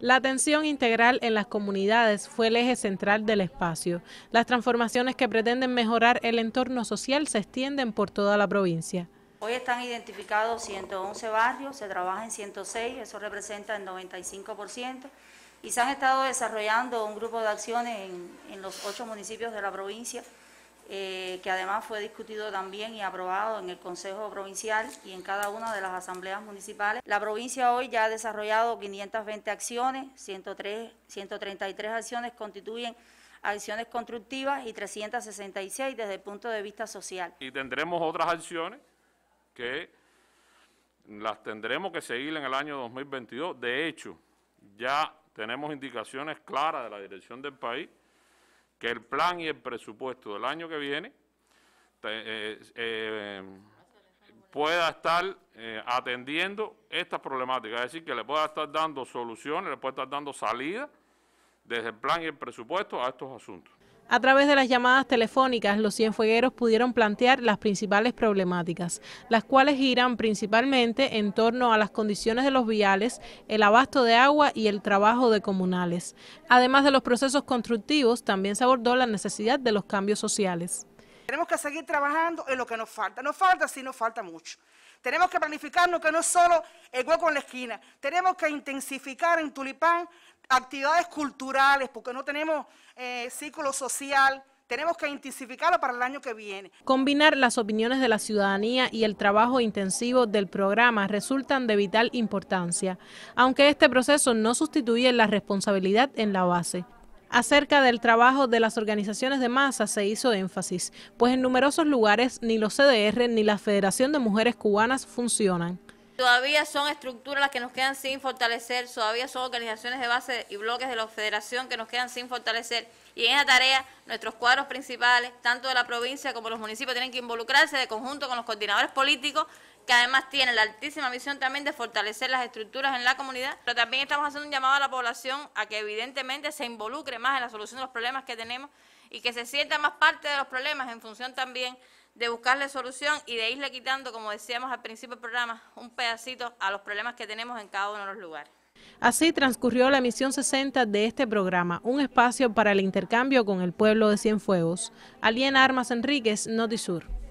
La atención integral en las comunidades fue el eje central del espacio. Las transformaciones que pretenden mejorar el entorno social se extienden por toda la provincia. Hoy están identificados 111 barrios, se trabaja en 106, eso representa el 95%, y se han estado desarrollando un grupo de acciones en, en los ocho municipios de la provincia eh, que además fue discutido también y aprobado en el Consejo Provincial y en cada una de las asambleas municipales. La provincia hoy ya ha desarrollado 520 acciones, 103, 133 acciones constituyen acciones constructivas y 366 desde el punto de vista social. Y tendremos otras acciones que las tendremos que seguir en el año 2022. De hecho, ya tenemos indicaciones claras de la dirección del país que el plan y el presupuesto del año que viene eh, eh, pueda estar eh, atendiendo estas problemáticas, es decir, que le pueda estar dando soluciones, le pueda estar dando salida desde el plan y el presupuesto a estos asuntos. A través de las llamadas telefónicas, los cienfuegueros pudieron plantear las principales problemáticas, las cuales giran principalmente en torno a las condiciones de los viales, el abasto de agua y el trabajo de comunales. Además de los procesos constructivos, también se abordó la necesidad de los cambios sociales. Tenemos que seguir trabajando en lo que nos falta. Nos falta, sí, nos falta mucho. Tenemos que planificarnos que no es solo el hueco en la esquina. Tenemos que intensificar en Tulipán actividades culturales, porque no tenemos eh, ciclo social. Tenemos que intensificarlo para el año que viene. Combinar las opiniones de la ciudadanía y el trabajo intensivo del programa resultan de vital importancia, aunque este proceso no sustituye la responsabilidad en la base. Acerca del trabajo de las organizaciones de masa se hizo énfasis, pues en numerosos lugares ni los CDR ni la Federación de Mujeres Cubanas funcionan. Todavía son estructuras las que nos quedan sin fortalecer, todavía son organizaciones de base y bloques de la federación que nos quedan sin fortalecer. Y en esa tarea, nuestros cuadros principales, tanto de la provincia como los municipios, tienen que involucrarse de conjunto con los coordinadores políticos que además tiene la altísima misión también de fortalecer las estructuras en la comunidad, pero también estamos haciendo un llamado a la población a que evidentemente se involucre más en la solución de los problemas que tenemos y que se sienta más parte de los problemas en función también de buscarle solución y de irle quitando, como decíamos al principio del programa, un pedacito a los problemas que tenemos en cada uno de los lugares. Así transcurrió la misión 60 de este programa, un espacio para el intercambio con el pueblo de Cienfuegos. Aliena Armas Enríquez, Notisur.